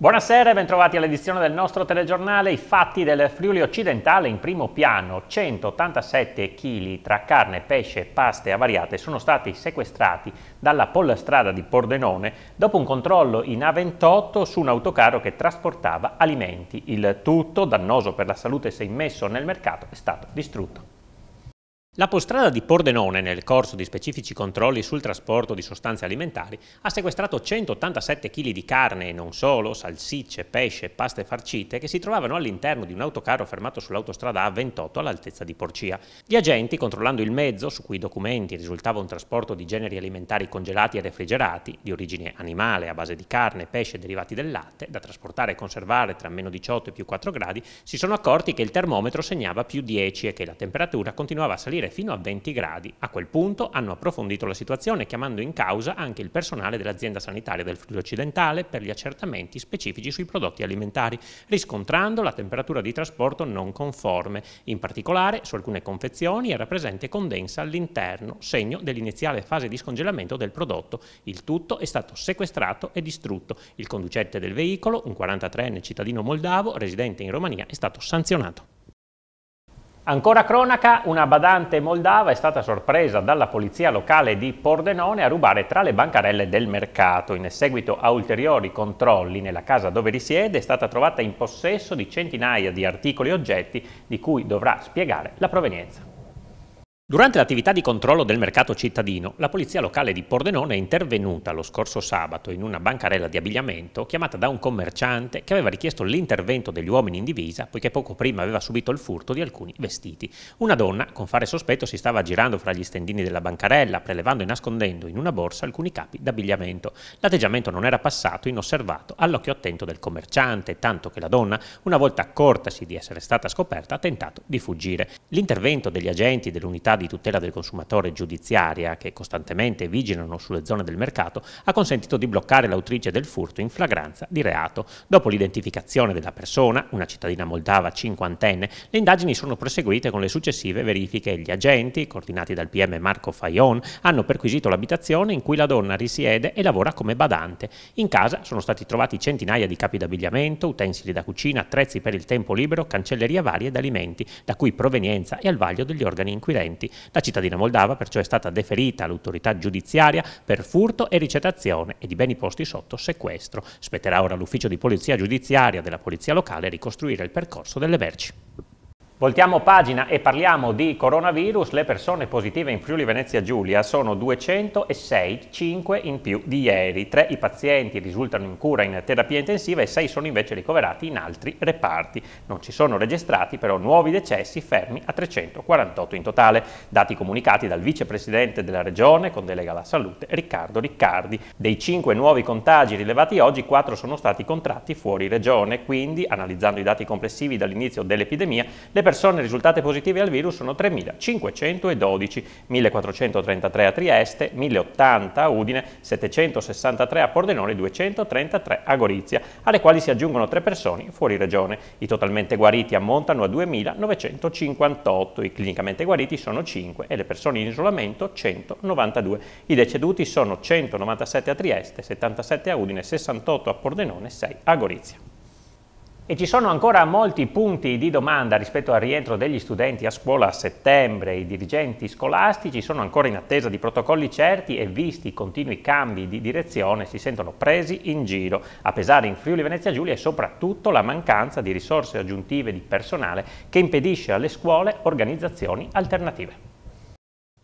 Buonasera e bentrovati all'edizione del nostro telegiornale I fatti del Friuli occidentale in primo piano. 187 kg tra carne, pesce e paste avariate sono stati sequestrati dalla polstrada di Pordenone dopo un controllo in A28 su un autocarro che trasportava alimenti. Il tutto, dannoso per la salute se immesso nel mercato, è stato distrutto. La postrada di Pordenone, nel corso di specifici controlli sul trasporto di sostanze alimentari, ha sequestrato 187 kg di carne e non solo, salsicce, pesce, paste farcite che si trovavano all'interno di un autocarro fermato sull'autostrada A28 all'altezza di Porcia. Gli agenti, controllando il mezzo, su cui i documenti risultava un trasporto di generi alimentari congelati e refrigerati, di origine animale a base di carne, pesce e derivati del latte, da trasportare e conservare tra meno 18 e più 4 gradi, si sono accorti che il termometro segnava più 10 e che la temperatura continuava a salire fino a 20 gradi. A quel punto hanno approfondito la situazione chiamando in causa anche il personale dell'azienda sanitaria del Friuli Occidentale per gli accertamenti specifici sui prodotti alimentari, riscontrando la temperatura di trasporto non conforme. In particolare, su alcune confezioni era presente condensa all'interno, segno dell'iniziale fase di scongelamento del prodotto. Il tutto è stato sequestrato e distrutto. Il conducente del veicolo, un 43enne cittadino moldavo residente in Romania, è stato sanzionato. Ancora cronaca, una badante moldava è stata sorpresa dalla polizia locale di Pordenone a rubare tra le bancarelle del mercato. In seguito a ulteriori controlli nella casa dove risiede è stata trovata in possesso di centinaia di articoli e oggetti di cui dovrà spiegare la provenienza. Durante l'attività di controllo del mercato cittadino, la polizia locale di Pordenone è intervenuta lo scorso sabato in una bancarella di abbigliamento chiamata da un commerciante che aveva richiesto l'intervento degli uomini in divisa poiché poco prima aveva subito il furto di alcuni vestiti. Una donna, con fare sospetto, si stava girando fra gli stendini della bancarella, prelevando e nascondendo in una borsa alcuni capi d'abbigliamento. L'atteggiamento non era passato inosservato all'occhio attento del commerciante, tanto che la donna, una volta accortasi di essere stata scoperta, ha tentato di fuggire. L'intervento degli agenti dell'unità di tutela del consumatore giudiziaria, che costantemente vigilano sulle zone del mercato, ha consentito di bloccare l'autrice del furto in flagranza di reato. Dopo l'identificazione della persona, una cittadina moldava cinquantenne, le indagini sono proseguite con le successive verifiche. Gli agenti, coordinati dal PM Marco Fayon, hanno perquisito l'abitazione in cui la donna risiede e lavora come badante. In casa sono stati trovati centinaia di capi d'abbigliamento, utensili da cucina, attrezzi per il tempo libero, cancelleria varie ed alimenti, da cui provenienza e al vaglio degli organi inquirenti la cittadina moldava perciò è stata deferita all'autorità giudiziaria per furto e ricettazione e di beni posti sotto sequestro. Spetterà ora all'ufficio di polizia giudiziaria della polizia locale ricostruire il percorso delle merci. Voltiamo pagina e parliamo di coronavirus. Le persone positive in Friuli Venezia Giulia sono 206, 5 in più di ieri. Tre i pazienti risultano in cura in terapia intensiva e 6 sono invece ricoverati in altri reparti. Non ci sono registrati però nuovi decessi fermi a 348 in totale. Dati comunicati dal vicepresidente della regione con delega alla salute Riccardo Riccardi. Dei 5 nuovi contagi rilevati oggi 4 sono stati contratti fuori regione, quindi analizzando i dati complessivi dall'inizio dell'epidemia le persone persone risultate positive al virus sono 3.512, 1.433 a Trieste, 1.080 a Udine, 763 a Pordenone, e 233 a Gorizia, alle quali si aggiungono tre persone fuori regione. I totalmente guariti ammontano a 2.958, i clinicamente guariti sono 5 e le persone in isolamento 192. I deceduti sono 197 a Trieste, 77 a Udine, 68 a Pordenone, e 6 a Gorizia e ci sono ancora molti punti di domanda rispetto al rientro degli studenti a scuola a settembre. I dirigenti scolastici sono ancora in attesa di protocolli certi e visti i continui cambi di direzione si sentono presi in giro. A pesare in Friuli Venezia Giulia è soprattutto la mancanza di risorse aggiuntive di personale che impedisce alle scuole organizzazioni alternative.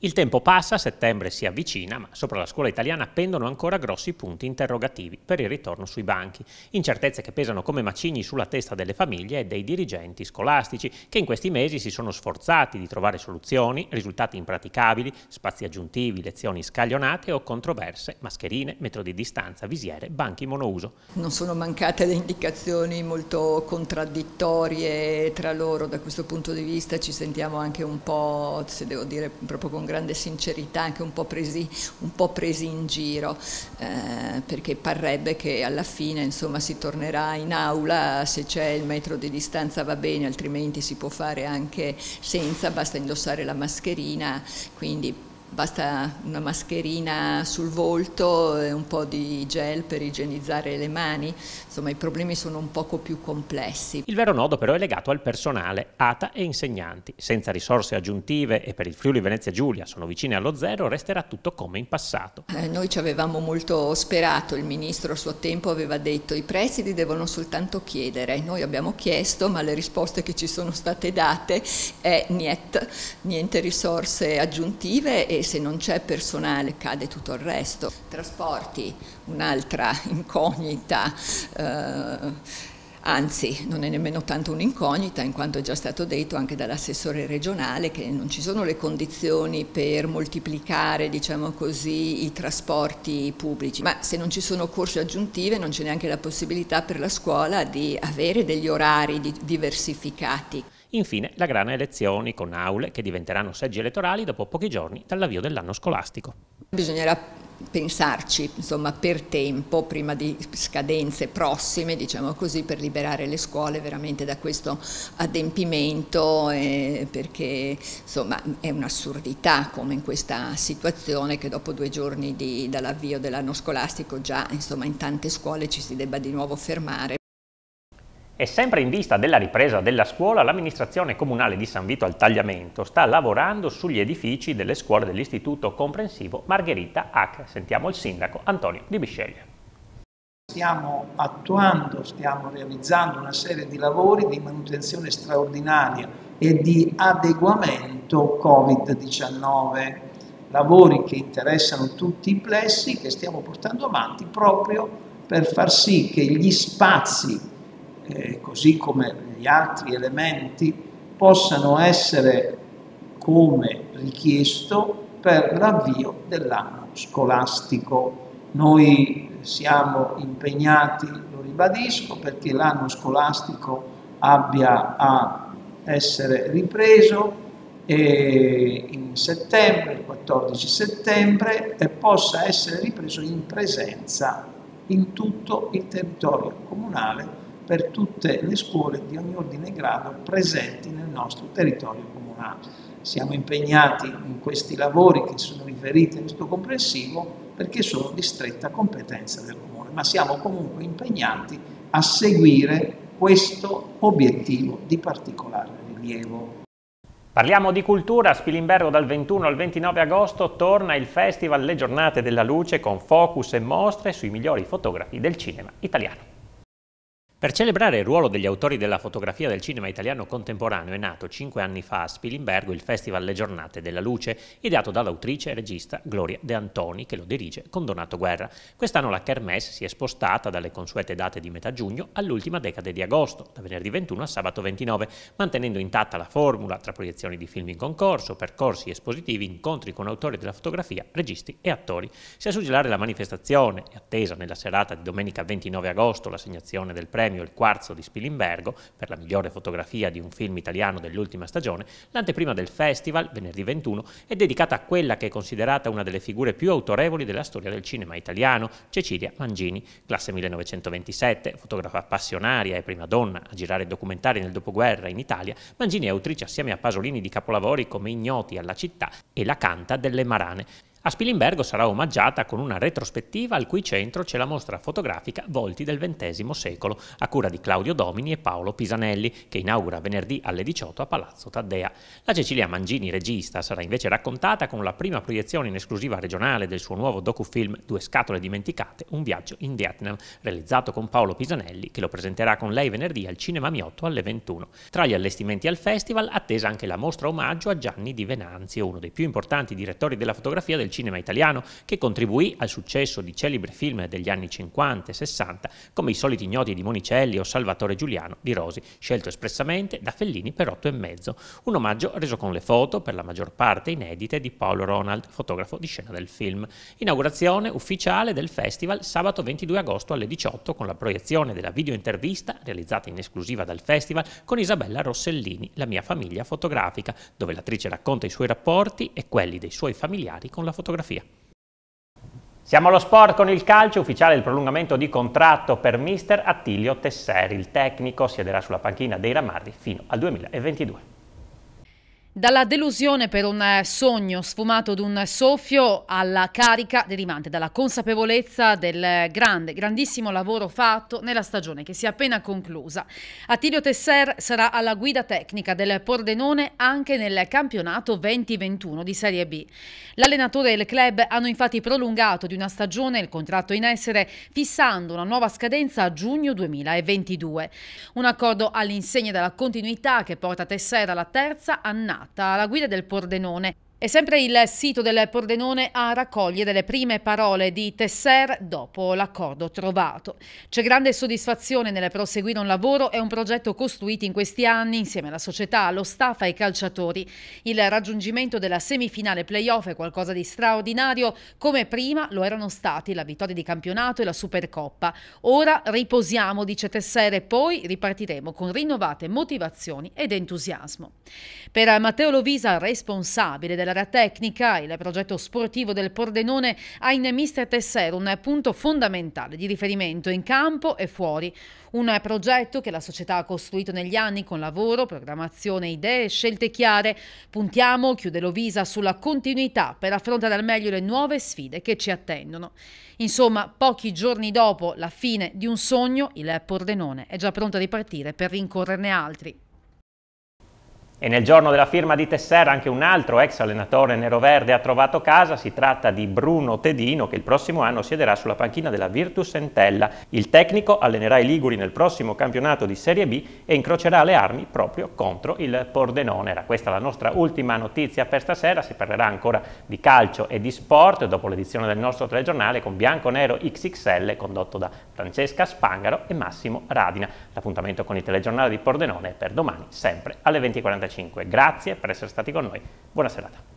Il tempo passa, settembre si avvicina, ma sopra la scuola italiana pendono ancora grossi punti interrogativi per il ritorno sui banchi, incertezze che pesano come macigni sulla testa delle famiglie e dei dirigenti scolastici, che in questi mesi si sono sforzati di trovare soluzioni, risultati impraticabili, spazi aggiuntivi, lezioni scaglionate o controverse, mascherine, metro di distanza, visiere, banchi monouso. Non sono mancate le indicazioni molto contraddittorie tra loro, da questo punto di vista ci sentiamo anche un po', se devo dire proprio con grande sincerità, anche un po' presi, un po presi in giro, eh, perché parrebbe che alla fine insomma, si tornerà in aula, se c'è il metro di distanza va bene, altrimenti si può fare anche senza, basta indossare la mascherina, quindi basta una mascherina sul volto e un po' di gel per igienizzare le mani, insomma i problemi sono un poco più complessi. Il vero nodo però è legato al personale, ATA e insegnanti. Senza risorse aggiuntive e per il Friuli Venezia Giulia sono vicine allo zero, resterà tutto come in passato. Eh, noi ci avevamo molto sperato, il ministro a suo tempo aveva detto i presidi devono soltanto chiedere, noi abbiamo chiesto ma le risposte che ci sono state date è niente, niente risorse aggiuntive e se non c'è personale cade tutto il resto. Trasporti, un'altra incognita. Eh, anzi non è nemmeno tanto un'incognita in quanto è già stato detto anche dall'assessore regionale che non ci sono le condizioni per moltiplicare diciamo così, i trasporti pubblici, ma se non ci sono corse aggiuntive non c'è neanche la possibilità per la scuola di avere degli orari diversificati. Infine, la grana elezioni con aule che diventeranno seggi elettorali dopo pochi giorni dall'avvio dell'anno scolastico. Bisognerà pensarci insomma, per tempo, prima di scadenze prossime, diciamo così, per liberare le scuole veramente da questo adempimento, eh, perché insomma, è un'assurdità come in questa situazione che dopo due giorni di, dall'avvio dell'anno scolastico già insomma, in tante scuole ci si debba di nuovo fermare. E sempre in vista della ripresa della scuola, l'amministrazione comunale di San Vito al Tagliamento sta lavorando sugli edifici delle scuole dell'Istituto Comprensivo Margherita Hack. Sentiamo il sindaco Antonio Di Bisceglie. Stiamo attuando, stiamo realizzando una serie di lavori di manutenzione straordinaria e di adeguamento Covid-19, lavori che interessano tutti i plessi che stiamo portando avanti proprio per far sì che gli spazi eh, così come gli altri elementi, possano essere come richiesto per l'avvio dell'anno scolastico. Noi siamo impegnati, lo ribadisco, perché l'anno scolastico abbia a essere ripreso eh, in settembre, 14 settembre, e possa essere ripreso in presenza in tutto il territorio comunale per tutte le scuole di ogni ordine e grado presenti nel nostro territorio comunale. Siamo impegnati in questi lavori che sono riferiti all'estudio complessivo perché sono di stretta competenza del comune, ma siamo comunque impegnati a seguire questo obiettivo di particolare rilievo. Parliamo di cultura, a Spilimbergo dal 21 al 29 agosto torna il Festival Le Giornate della Luce con focus e mostre sui migliori fotografi del cinema italiano. Per celebrare il ruolo degli autori della fotografia del cinema italiano contemporaneo è nato cinque anni fa a Spilimbergo il Festival Le Giornate della Luce, ideato dall'autrice e regista Gloria De Antoni, che lo dirige con Donato Guerra. Quest'anno la Kermesse si è spostata dalle consuete date di metà giugno all'ultima decade di agosto, da venerdì 21 a sabato 29, mantenendo intatta la formula tra proiezioni di film in concorso, percorsi espositivi, incontri con autori della fotografia, registi e attori. Se a suggellare la manifestazione è attesa nella serata di domenica 29 agosto l'assegnazione del premio premio Il Quarzo di Spilimbergo per la migliore fotografia di un film italiano dell'ultima stagione, l'anteprima del festival, venerdì 21, è dedicata a quella che è considerata una delle figure più autorevoli della storia del cinema italiano, Cecilia Mangini, classe 1927, fotografa passionaria e prima donna a girare documentari nel dopoguerra in Italia, Mangini è autrice assieme a Pasolini di capolavori come Ignoti alla città e La canta delle marane. A Spilimbergo sarà omaggiata con una retrospettiva al cui centro c'è la mostra fotografica Volti del XX secolo, a cura di Claudio Domini e Paolo Pisanelli, che inaugura venerdì alle 18 a Palazzo Taddea. La Cecilia Mangini, regista, sarà invece raccontata con la prima proiezione in esclusiva regionale del suo nuovo docufilm Due scatole dimenticate, un viaggio in Vietnam, realizzato con Paolo Pisanelli, che lo presenterà con lei venerdì al Cinema Miotto alle 21. Tra gli allestimenti al festival attesa anche la mostra omaggio a Gianni di Venanzio, uno dei più importanti direttori della fotografia del cinema italiano che contribuì al successo di celebri film degli anni 50 e 60 come I soliti ignoti di Monicelli o Salvatore Giuliano di Rosi, scelto espressamente da Fellini per otto e mezzo, un omaggio reso con le foto, per la maggior parte inedite, di Paolo Ronald, fotografo di scena del film. Inaugurazione ufficiale del festival sabato 22 agosto alle 18 con la proiezione della videointervista realizzata in esclusiva dal festival con Isabella Rossellini, la mia famiglia fotografica, dove l'attrice racconta i suoi rapporti e quelli dei suoi familiari con la fotografia. Siamo allo sport con il calcio, ufficiale il prolungamento di contratto per mister Attilio Tesseri. Il tecnico siederà sulla panchina dei Ramarri fino al 2022. Dalla delusione per un eh, sogno sfumato d'un soffio alla carica derivante dalla consapevolezza del eh, grande, grandissimo lavoro fatto nella stagione che si è appena conclusa. Attilio Tesser sarà alla guida tecnica del Pordenone anche nel campionato 2021 di Serie B. L'allenatore e il club hanno infatti prolungato di una stagione il contratto in essere fissando una nuova scadenza a giugno 2022. Un accordo all'insegna della continuità che porta Tesser alla terza annata giornata alla guida del Pordenone è sempre il sito del Pordenone a raccogliere le prime parole di Tesser dopo l'accordo trovato. C'è grande soddisfazione nel proseguire un lavoro e un progetto costruito in questi anni insieme alla società, allo staff e ai calciatori. Il raggiungimento della semifinale playoff è qualcosa di straordinario, come prima lo erano stati la vittoria di campionato e la Supercoppa. Ora riposiamo, dice Tesser, e poi ripartiremo con rinnovate motivazioni ed entusiasmo. Per Matteo Lovisa, responsabile del dell'area tecnica, il progetto sportivo del Pordenone ha in mister Tessero un punto fondamentale di riferimento in campo e fuori. Un progetto che la società ha costruito negli anni con lavoro, programmazione, idee e scelte chiare. Puntiamo, chiude Lovisa, sulla continuità per affrontare al meglio le nuove sfide che ci attendono. Insomma, pochi giorni dopo la fine di un sogno, il Pordenone è già pronto a ripartire per rincorrerne altri. E nel giorno della firma di Tessera anche un altro ex allenatore neroverde ha trovato casa, si tratta di Bruno Tedino che il prossimo anno siederà sulla panchina della Virtus Entella. Il tecnico allenerà i Liguri nel prossimo campionato di Serie B e incrocerà le armi proprio contro il Pordenone. Era questa la nostra ultima notizia per stasera, si parlerà ancora di calcio e di sport dopo l'edizione del nostro telegiornale con Bianco Nero XXL condotto da Francesca Spangaro e Massimo Radina. L'appuntamento con il telegiornale di Pordenone è per domani sempre alle 20.45. 45. Grazie per essere stati con noi, buona serata.